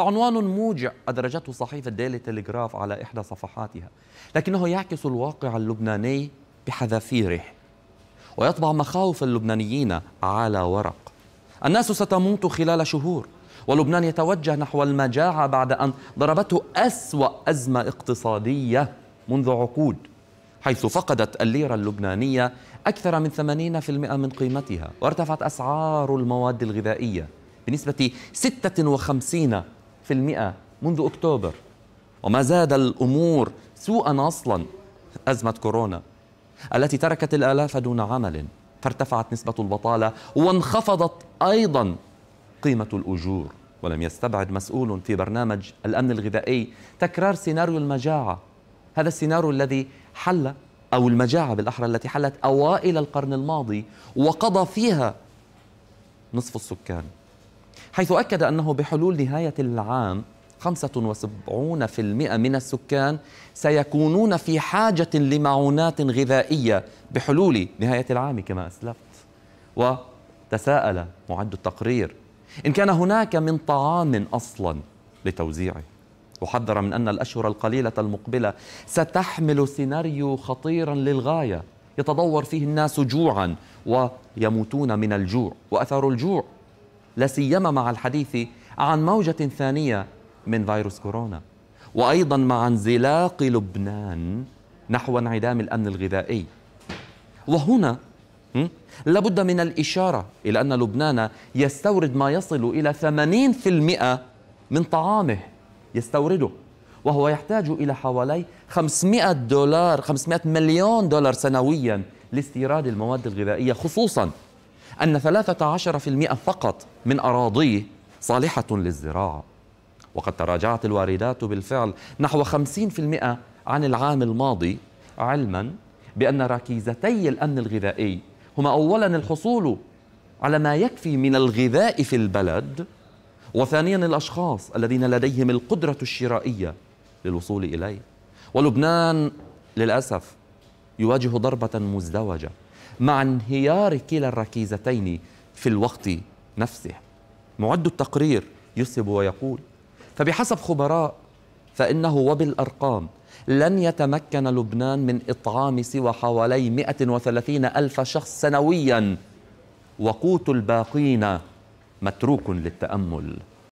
فعنوان موجع أدرجته صحيفة ديلي تلغراف على إحدى صفحاتها لكنه يعكس الواقع اللبناني بحذافيره ويطبع مخاوف اللبنانيين على ورق الناس ستموت خلال شهور ولبنان يتوجه نحو المجاعة بعد أن ضربته أسوأ أزمة اقتصادية منذ عقود حيث فقدت الليرة اللبنانية أكثر من 80% من قيمتها وارتفعت أسعار المواد الغذائية بنسبة 56 منذ أكتوبر وما زاد الأمور سوءا أصلا أزمة كورونا التي تركت الآلاف دون عمل فارتفعت نسبة البطالة وانخفضت أيضا قيمة الأجور ولم يستبعد مسؤول في برنامج الأمن الغذائي تكرار سيناريو المجاعة هذا السيناريو الذي حل أو المجاعة بالأحرى التي حلت أوائل القرن الماضي وقضى فيها نصف السكان حيث أكد أنه بحلول نهاية العام 75% من السكان سيكونون في حاجة لمعونات غذائية بحلول نهاية العام كما أسلفت وتساءل معد التقرير إن كان هناك من طعام أصلا لتوزيعه وحذر من أن الأشهر القليلة المقبلة ستحمل سيناريو خطيرا للغاية يتضور فيه الناس جوعا ويموتون من الجوع وأثر الجوع لا سيما مع الحديث عن موجة ثانية من فيروس كورونا وأيضا مع انزلاق لبنان نحو انعدام الأمن الغذائي وهنا لابد من الإشارة إلى أن لبنان يستورد ما يصل إلى 80% من طعامه يستورده وهو يحتاج إلى حوالي 500 دولار 500 مليون دولار سنويا لاستيراد المواد الغذائية خصوصاً أن 13% فقط من أراضيه صالحة للزراعة وقد تراجعت الواردات بالفعل نحو 50% عن العام الماضي علما بأن ركيزتي الأمن الغذائي هما أولا الحصول على ما يكفي من الغذاء في البلد وثانيا الأشخاص الذين لديهم القدرة الشرائية للوصول إليه ولبنان للأسف يواجه ضربة مزدوجة مع انهيار كلا الركيزتين في الوقت نفسه معد التقرير يصب ويقول فبحسب خبراء فإنه وبالأرقام لن يتمكن لبنان من إطعام سوى حوالي 130 ألف شخص سنوياً وقوت الباقين متروك للتأمل